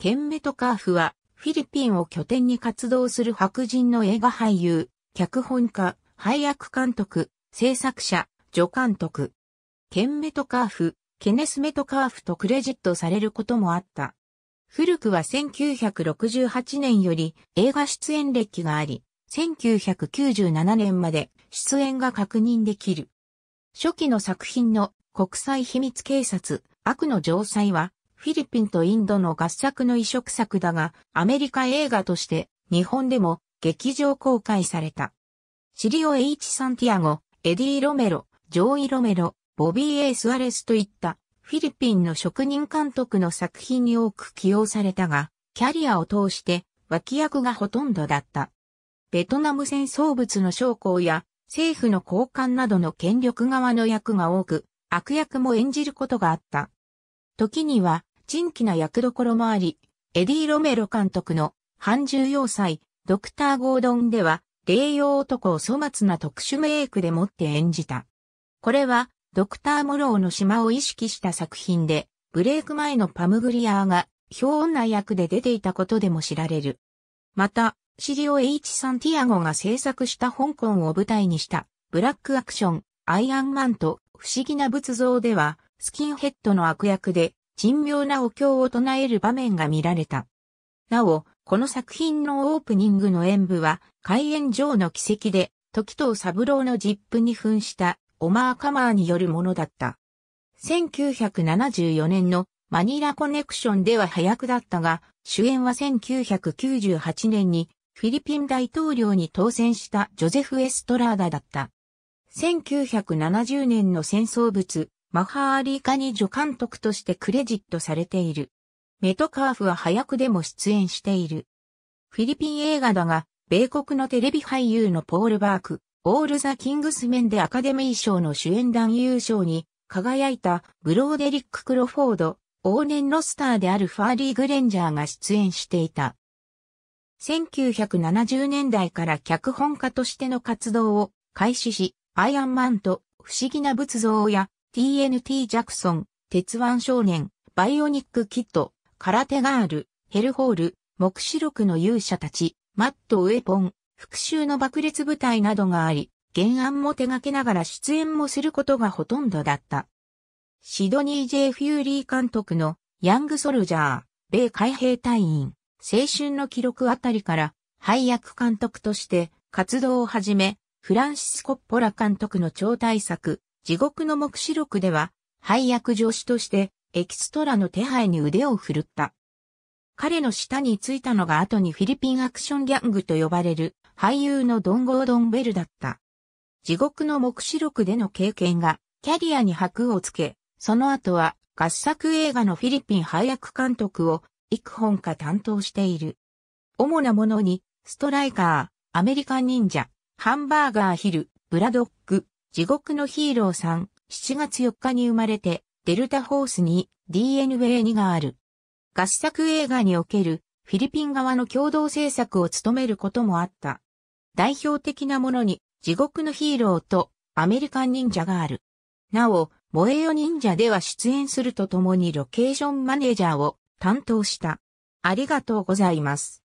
ケンメトカーフは、フィリピンを拠点に活動する白人の映画俳優、脚本家、配役監督、制作者、助監督。ケンメトカーフ、ケネスメトカーフとクレジットされることもあった。古くは1968年より映画出演歴があり、1997年まで出演が確認できる。初期の作品の国際秘密警察、悪の城塞は、フィリピンとインドの合作の移植作だが、アメリカ映画として日本でも劇場公開された。シリオ・エイチ・サンティアゴ、エディ・ロメロ、ジョーイ・ロメロ、ボビー・エイ・スアレスといったフィリピンの職人監督の作品に多く起用されたが、キャリアを通して脇役がほとんどだった。ベトナム戦争物の将校や政府の高官などの権力側の役が多く、悪役も演じることがあった。時には珍奇な役どころもあり、エディ・ロメロ監督の、半重要塞、ドクター・ゴードンでは、霊用男を粗末な特殊メイクでもって演じた。これは、ドクター・モローの島を意識した作品で、ブレイク前のパムグリアーが、表女役で出ていたことでも知られる。また、シリオ・ H・ サンティアゴが制作した香港を舞台にした、ブラックアクション、アイアンマンと、不思議な仏像では、スキンヘッドの悪役で、珍妙なお経を唱える場面が見られた。なお、この作品のオープニングの演舞は、開演上の奇跡で、時藤三郎の実プに噴したオマーカマーによるものだった。1974年のマニラコネクションでは早くだったが、主演は1998年にフィリピン大統領に当選したジョゼフ・エストラーダだった。1970年の戦争物、マハーリーカに助監督としてクレジットされている。メトカーフは早くでも出演している。フィリピン映画だが、米国のテレビ俳優のポール・バーク、オール・ザ・キングスメンでアカデミー賞の主演男優賞に輝いたブローデリック・クロフォード、往年のスターであるファーリー・グレンジャーが出演していた。1970年代から脚本家としての活動を開始し、アイアンマンと不思議な仏像や TNT ジャクソン、鉄腕少年、バイオニックキッカ空手ガール、ヘルホール、目視録の勇者たち、マットウェポン、復讐の爆裂部隊などがあり、原案も手掛けながら出演もすることがほとんどだった。シドニー・ジェイ・フューリー監督のヤング・ソルジャー、米海兵隊員、青春の記録あたりから配役監督として活動を始め、フランシスコ・ポラ監督の超大作、地獄の目視録では、配役助手として、エキストラの手配に腕を振るった。彼の下についたのが後にフィリピンアクションギャングと呼ばれる俳優のドン・ゴードン・ベルだった。地獄の目視録での経験がキャリアに箔をつけ、その後は合作映画のフィリピン配役監督を幾本か担当している。主なものに、ストライカー、アメリカン忍者、ハンバーガーヒル、ブラドック、地獄のヒーローさん、7月4日に生まれて、デルタホースに DNA2 がある。合作映画におけるフィリピン側の共同制作を務めることもあった。代表的なものに地獄のヒーローとアメリカン忍者がある。なお、モえよ忍者では出演するとともにロケーションマネージャーを担当した。ありがとうございます。